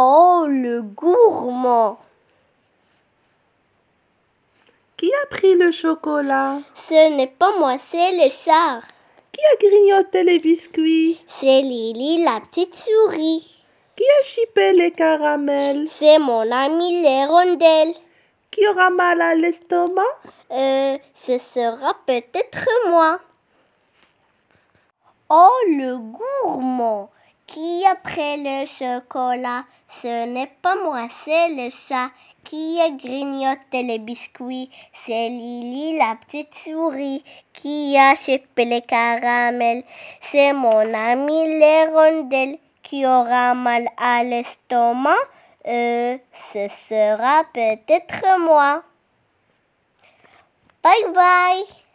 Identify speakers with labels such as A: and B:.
A: Oh, le gourmand Qui a pris le chocolat Ce n'est pas moi, c'est le char. Qui a grignoté les biscuits C'est Lily, la petite souris. Qui a chipé les caramels C'est mon ami rondelles Qui aura mal à l'estomac Euh, ce sera peut-être moi. Oh, le gourmand qui après le chocolat. Ce n'est pas moi, c'est le chat qui grignoté les biscuits. C'est Lily, la petite souris, qui a chopé les caramels. C'est mon ami Rondel qui aura mal à l'estomac. Euh, ce sera peut-être moi. Bye bye